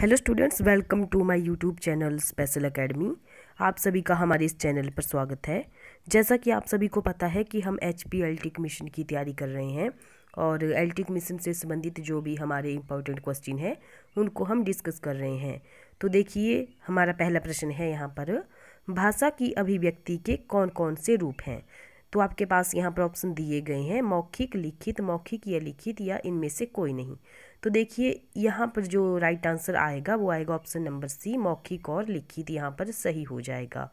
hello students welcome to my YouTube channel special academy आप सभी का हमारे इस चैनल पर स्वागत है जैसा कि आप सभी को पता है कि हम एच पी एल टिक मिशन की तैयारी कर रहे हैं और एल टिक e मिशन से संबंधित जो भी हमारे इम्पोर्टेंट क्वेश्चन हैं उनको हम डिस्कस कर रहे हैं तो देखिए हमारा पहला प्रश्न है यहाँ पर भाषा की अभिव्यक्ति के कौन कौन से रूप हैं तो आपके पास यहाँ पर ऑप्शन दिए गए हैं मौखिक लिखित मौखिक या लिखित या इनमें से कोई नहीं तो देखिए यहाँ पर जो राइट आंसर आएगा वो आएगा ऑप्शन नंबर सी मौखिक और लिखित यहाँ पर सही हो जाएगा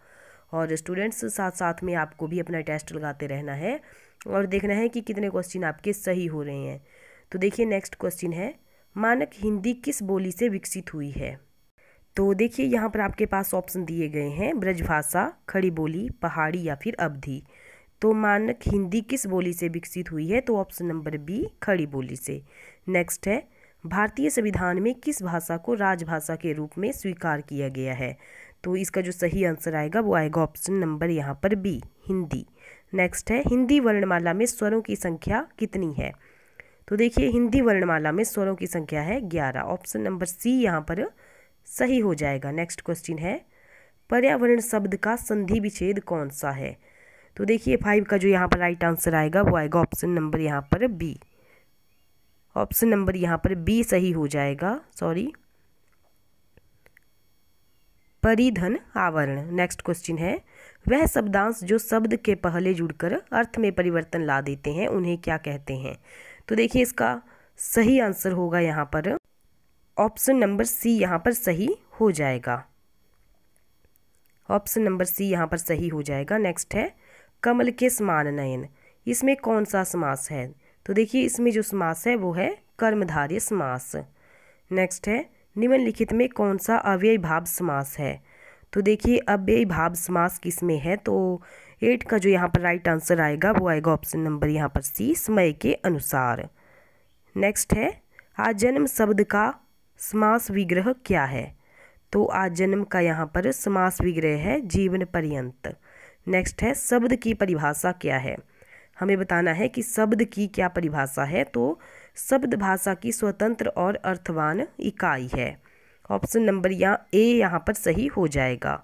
और स्टूडेंट्स साथ साथ में आपको भी अपना टेस्ट लगाते रहना है और देखना है कि कितने क्वेश्चन आपके सही हो रहे हैं तो देखिए नेक्स्ट क्वेश्चन है मानक हिंदी किस बोली से विकसित हुई है तो देखिए यहाँ पर आपके पास ऑप्शन दिए गए हैं ब्रजभाषा खड़ी बोली पहाड़ी या फिर अवधि तो मानक हिंदी किस बोली से विकसित हुई है तो ऑप्शन नंबर बी खड़ी बोली से नेक्स्ट है भारतीय संविधान में किस भाषा को राजभाषा के रूप में स्वीकार किया गया है तो इसका जो सही आंसर आएगा वो आएगा ऑप्शन नंबर यहाँ पर बी हिंदी नेक्स्ट है हिंदी वर्णमाला में स्वरों की संख्या कितनी है तो देखिए हिंदी वर्णमाला में स्वरों की संख्या है ग्यारह ऑप्शन नंबर सी यहाँ पर सही हो जाएगा नेक्स्ट क्वेश्चन है पर्यावरण शब्द का संधि विच्छेद कौन सा है तो देखिए फाइव का जो यहाँ पर राइट आंसर आएगा वो आएगा ऑप्शन नंबर यहाँ पर बी ऑप्शन नंबर यहाँ पर बी सही हो जाएगा सॉरी परिधन आवरण नेक्स्ट क्वेश्चन है वह शब्दांश जो शब्द के पहले जुड़कर अर्थ में परिवर्तन ला देते हैं उन्हें क्या कहते हैं तो देखिए इसका सही आंसर होगा यहाँ पर ऑप्शन नंबर सी यहाँ पर सही हो जाएगा ऑप्शन नंबर सी यहाँ पर सही हो जाएगा नेक्स्ट है कमल के समान नयन इसमें कौन सा समास है तो देखिए इसमें जो समास है वो है कर्मधार्य समास नेक्स्ट है निम्नलिखित में कौन सा अव्यय भाव समास है तो देखिए अव्यय भाव समास किस में है तो एट का जो यहाँ पर राइट आंसर आएगा वो आएगा ऑप्शन नंबर यहाँ पर सी समय के अनुसार नेक्स्ट है आजन्म शब्द का समास विग्रह क्या है तो आजन्म का यहाँ पर समास विग्रह है जीवन पर्यंत नेक्स्ट है शब्द की परिभाषा क्या है हमें बताना है कि शब्द की क्या परिभाषा है तो शब्द भाषा की स्वतंत्र और अर्थवान इकाई है ऑप्शन नंबर यहाँ ए यहाँ पर सही हो जाएगा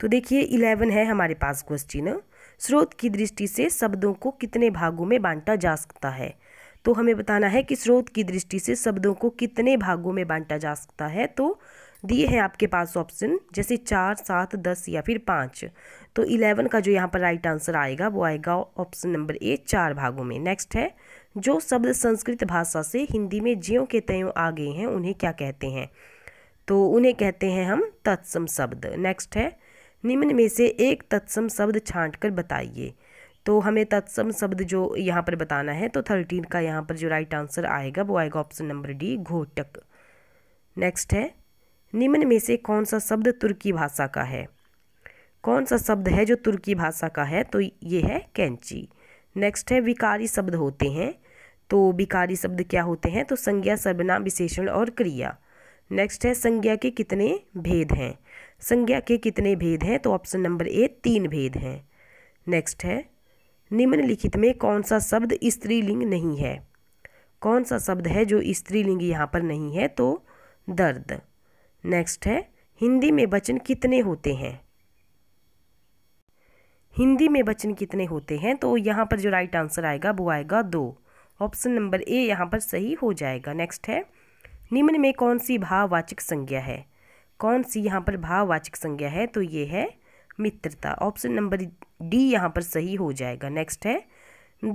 तो देखिए इलेवन है हमारे पास क्वेश्चन स्रोत की दृष्टि से शब्दों को कितने भागों में बांटा जा सकता है तो हमें बताना है कि स्रोत की दृष्टि से शब्दों को कितने भागों में बांटा जा सकता है तो दिए हैं आपके पास ऑप्शन जैसे चार सात दस या फिर पाँच तो इलेवन का जो यहाँ पर राइट आंसर आएगा वो आएगा ऑप्शन नंबर ए चार भागों में नेक्स्ट है जो शब्द संस्कृत भाषा से हिंदी में ज्यों के त्यों आ गए हैं उन्हें क्या कहते हैं तो उन्हें कहते हैं हम तत्सम शब्द नेक्स्ट है निम्न में से एक तत्सम शब्द छाँट कर बताइए तो हमें तत्सम शब्द जो यहाँ पर बताना है तो थर्टीन का यहाँ पर जो राइट आंसर आएगा वो आएगा ऑप्शन नंबर डी घोटक नेक्स्ट है निम्न में से कौन सा शब्द तुर्की भाषा का है कौन सा शब्द है जो तुर्की भाषा का है तो ये है कैंची नेक्स्ट है विकारी शब्द होते हैं तो विकारी शब्द क्या होते हैं तो संज्ञा सर्वनाम विशेषण और क्रिया नेक्स्ट है संज्ञा के कितने भेद हैं संज्ञा के कितने भेद हैं तो ऑप्शन नंबर ए तीन भेद हैं नेक्स्ट है निम्नलिखित में कौन सा शब्द स्त्रीलिंग नहीं है कौन सा शब्द है जो स्त्रीलिंग यहाँ पर नहीं है तो दर्द नेक्स्ट है हिंदी में वचन कितने होते हैं हिंदी में वचन कितने होते हैं तो यहाँ पर जो राइट आंसर आएगा वो आएगा दो ऑप्शन नंबर ए यहाँ पर सही हो जाएगा नेक्स्ट है निम्न में कौन सी भाववाचक संज्ञा है कौन सी यहाँ पर भाववाचक संज्ञा है तो ये है मित्रता ऑप्शन नंबर डी यहाँ पर सही हो जाएगा नेक्स्ट है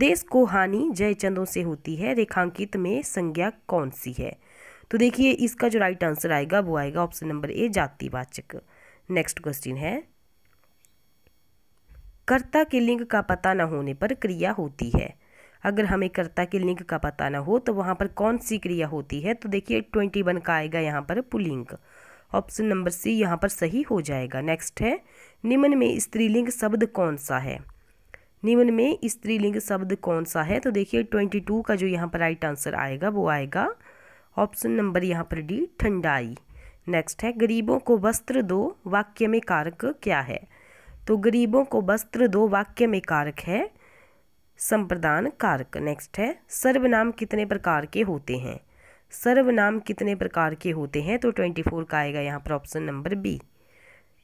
देश को हानि जयचंदों से होती है रेखांकित में संज्ञा कौन सी है तो देखिए इसका जो राइट आंसर आएगा वो आएगा ऑप्शन नंबर ए जातिवाचक नेक्स्ट क्वेश्चन है कर्ता के लिंग का पता न होने पर क्रिया होती है अगर हमें कर्ता के लिंग का पता ना हो तो वहाँ पर कौन सी क्रिया होती है तो देखिए ट्वेंटी वन का आएगा यहाँ पर पुलिंग ऑप्शन नंबर सी यहाँ पर सही हो जाएगा नेक्स्ट है निम्न में स्त्रीलिंग शब्द कौन सा है निम्न में स्त्रीलिंग शब्द कौन सा है तो देखिए ट्वेंटी टू का जो यहाँ पर राइट आंसर आएगा वो आएगा ऑप्शन नंबर यहाँ पर डी ठंडाई नेक्स्ट है गरीबों को वस्त्र दो वाक्य में कारक क्या है तो गरीबों को वस्त्र दो वाक्य में कारक है संप्रदान कारक नेक्स्ट है सर्वनाम कितने प्रकार के होते हैं सर्वनाम कितने प्रकार के होते हैं तो ट्वेंटी फोर का आएगा यहाँ पर ऑप्शन नंबर बी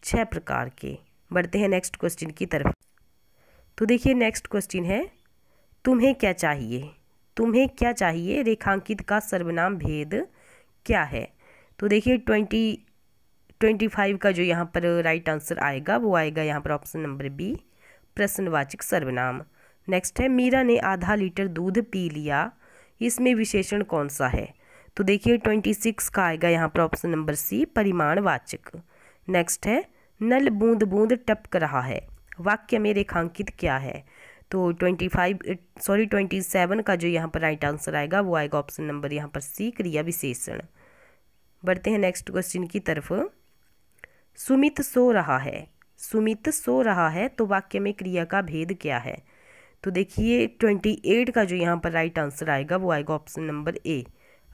छः प्रकार के बढ़ते हैं नेक्स्ट क्वेश्चन की तरफ तो देखिए नेक्स्ट क्वेश्चन है तुम्हें क्या चाहिए तुम्हें क्या चाहिए रेखांकित का सर्वनाम भेद क्या है तो देखिए ट्वेंटी ट्वेंटी फाइव का जो यहाँ पर राइट आंसर आएगा वो आएगा यहाँ पर ऑप्शन नंबर बी प्रश्नवाचक सर्वनाम नेक्स्ट है मीरा ने आधा लीटर दूध पी लिया इसमें विशेषण कौन सा है तो देखिए ट्वेंटी सिक्स का आएगा यहाँ पर ऑप्शन नंबर सी परिमाणवाचक नेक्स्ट है नल बूंद बूंद टपक रहा है वाक्य में रेखांकित क्या है तो twenty five sorry twenty seven का जो यहाँ पर राइट आंसर आएगा वो आएगा ऑप्शन नंबर यहाँ पर सी क्रिया विशेषण बढ़ते हैं नेक्स्ट क्वेश्चन की तरफ सुमित सो रहा है सुमित सो रहा है तो वाक्य में क्रिया का भेद क्या है तो देखिए ट्वेंटी एट का जो यहाँ पर राइट आंसर आएगा वो आएगा ऑप्शन नंबर ए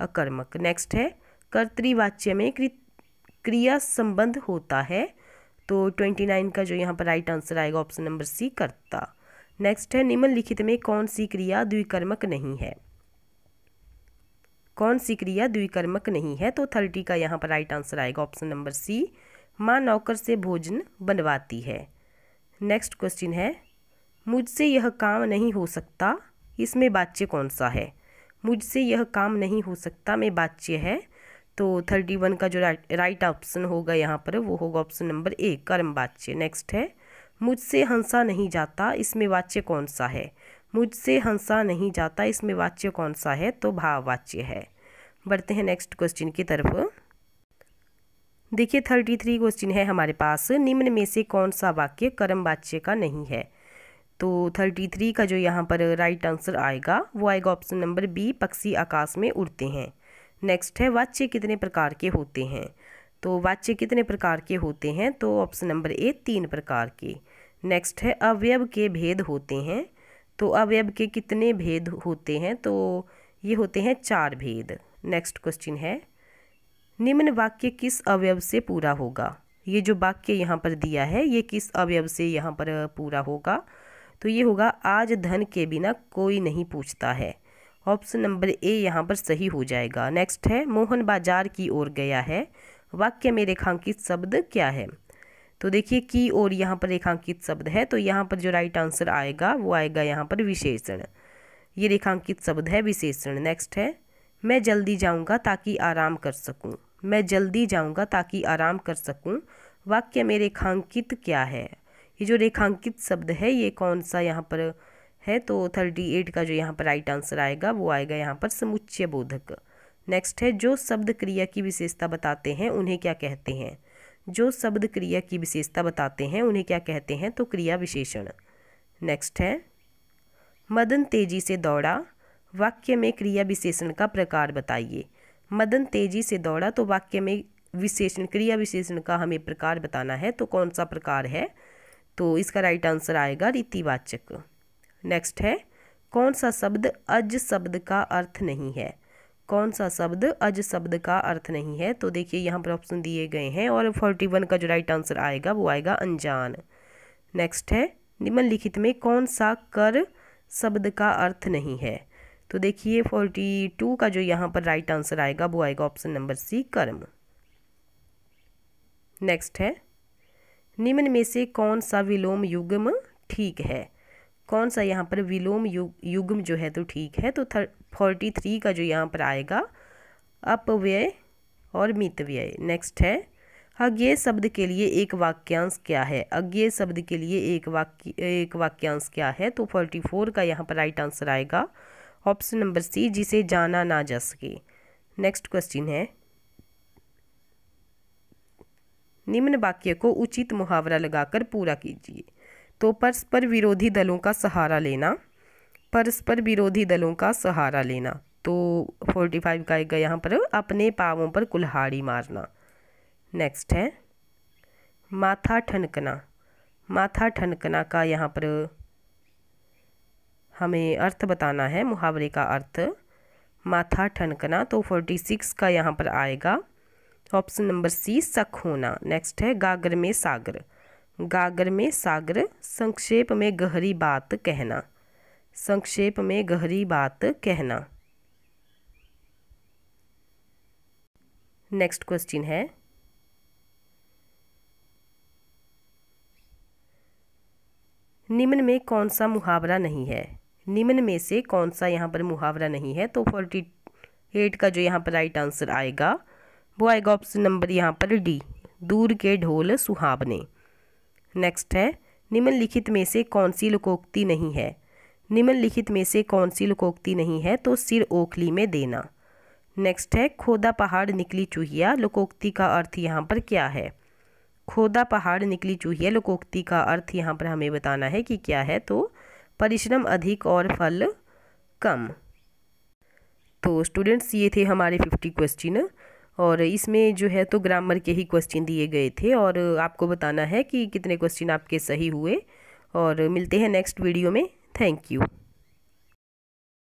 अकर्मक नेक्स्ट है कर्तृवाच्य में क्रिया संबंध होता है तो ट्वेंटी नाइन का जो यहाँ पर राइट आंसर आएगा ऑप्शन नंबर सी कर्ता नेक्स्ट है निम्नलिखित में कौन सी क्रिया द्विकर्मक नहीं है कौन सी क्रिया द्विकर्मक नहीं है तो थर्टी का यहाँ पर राइट आंसर आएगा ऑप्शन नंबर सी माँ नौकर से भोजन बनवाती है नेक्स्ट क्वेश्चन है मुझसे यह काम नहीं हो सकता इसमें बाच्य कौन सा है मुझसे यह काम नहीं हो सकता में बाच्य है तो थर्टी वन का जो राइट राइट ऑप्शन होगा यहाँ पर वो होगा ऑप्शन नंबर ए कर्म बाच्य नेक्स्ट है मुझसे हंसा नहीं जाता इसमें वाच्य कौन सा है मुझसे हंसा नहीं जाता इसमें वाच्य कौन सा है तो भाववाच्य है बढ़ते हैं नेक्स्ट क्वेश्चन की तरफ देखिए थर्टी थ्री क्वेश्चन है हमारे पास निम्न में से कौन सा वाक्य कर्म वाच्य का नहीं है तो थर्टी थ्री का जो यहाँ पर राइट आंसर आएगा वो आएगा ऑप्शन नंबर बी पक्षी आकाश में उड़ते हैं नेक्स्ट है वाच्य कितने प्रकार के होते हैं तो वाच्य कितने प्रकार के होते हैं तो ऑप्शन नंबर ए तीन प्रकार के नेक्स्ट है अवयव के भेद होते हैं तो अवयव के कितने भेद होते हैं तो ये होते हैं चार भेद नेक्स्ट क्वेश्चन है निम्न वाक्य किस अवयव से पूरा होगा ये जो वाक्य यहाँ पर दिया है ये किस अवयव से यहाँ पर पूरा होगा तो ये होगा आज धन के बिना कोई नहीं पूछता है ऑप्शन नंबर ए यहाँ पर सही हो जाएगा नेक्स्ट है मोहन बाजार की ओर गया है वाक्य में रेखांकित शब्द क्या है तो देखिए की और यहाँ पर रेखांकित शब्द है तो यहाँ पर जो राइट आंसर आएगा वो आएगा यहाँ पर विशेषण ये रेखांकित शब्द है विशेषण नेक्स्ट है मैं जल्दी जाऊँगा ताकि आराम कर सकूँ मैं जल्दी जाऊँगा ताकि आराम कर सकूँ वाक्य में रेखांकित क्या है ये जो रेखांकित शब्द है ये कौन सा यहाँ पर है तो थर्टी एट का जो यहाँ पर राइट आंसर आएगा वो आएगा यहाँ पर समुच्चय बोधक नेक्स्ट है जो शब्द क्रिया की विशेषता बताते हैं उन्हें क्या कहते हैं जो शब्द क्रिया की विशेषता बताते हैं उन्हें क्या कहते हैं तो क्रिया विशेषण नेक्स्ट है मदन तेजी से दौड़ा वाक्य में क्रिया विशेषण का प्रकार बताइए मदन तेजी से दौड़ा तो वाक्य में विशेषण क्रिया विशेषण का हमें प्रकार बताना है तो कौन सा प्रकार है तो इसका राइट आंसर आएगा रीतिवाचक नेक्स्ट है कौन सा शब्द अज शब्द का अर्थ नहीं है कौन सा शब्द अज शब्द का अर्थ नहीं है तो देखिए यहाँ पर ऑप्शन दिए गए हैं और फोर्टी वन का जो राइट आंसर आएगा वो आएगा अनजान नेक्स्ट है निम्नलिखित में कौन सा कर शब्द का अर्थ नहीं है तो देखिए फोर्टी टू का जो यहाँ पर राइट आंसर आएगा वो आएगा ऑप्शन नंबर सी कर्म नेक्स्ट है निम्न में से कौन सा विलोम युग्म ठीक है कौन सा यहाँ पर विलोम युग युग्म जो है तो ठीक है तो थर् फोर्टी थ्री का जो यहाँ पर आएगा अपव्यय और मितव्यय नेक्स्ट है अज्ञेय शब्द के लिए एक वाक्यांश क्या है अज्ञेय शब्द के लिए एक वाक्य एक वाक्यांश क्या है तो फोर्टी फोर का यहाँ पर राइट आंसर आएगा ऑप्शन नंबर सी जिसे जाना ना जा सके नेक्स्ट क्वेश्चन है निम्न वाक्य को उचित मुहावरा लगाकर पूरा कीजिए तो परस्पर विरोधी दलों का सहारा लेना परस्पर विरोधी दलों का सहारा लेना तो फोर्टी फाइव का आएगा यहाँ पर अपने पावों पर कुल्हाड़ी मारना नेक्स्ट है माथा ठनकना माथा ठनकना का यहाँ पर हमें अर्थ बताना है मुहावरे का अर्थ माथा ठनकना तो फोर्टी सिक्स का यहाँ पर आएगा ऑप्शन नंबर सी सख होना नेक्स्ट है गागर में सागर गागर में सागर संक्षेप में गहरी बात कहना संक्षेप में गहरी बात कहना नेक्स्ट क्वेश्चन है निम्न में कौन सा मुहावरा नहीं है निम्न में से कौन सा यहाँ पर मुहावरा नहीं है तो फोर्टी एट का जो यहाँ पर राइट आंसर आएगा वो आएगा ऑप्शन नंबर यहाँ पर डी दूर के ढोल सुहावने नेक्स्ट है निम्नलिखित में से कौन सी लुकोक्ति नहीं है निम्नलिखित में से कौन सी लुकोक्ति नहीं है तो सिर ओखली में देना नेक्स्ट है खोदा पहाड़ निकली चूहिया लुकोक्ति का अर्थ यहाँ पर क्या है खोदा पहाड़ निकली चूहिया लुकोक्ति का अर्थ यहाँ पर हमें बताना है कि क्या है तो परिश्रम अधिक और फल कम तो स्टूडेंट्स ये थे हमारे फिफ्टी क्वेश्चन और इसमें जो है तो ग्रामर के ही क्वेश्चन दिए गए थे और आपको बताना है कि कितने क्वेश्चन आपके सही हुए और मिलते हैं नेक्स्ट वीडियो में थैंक यू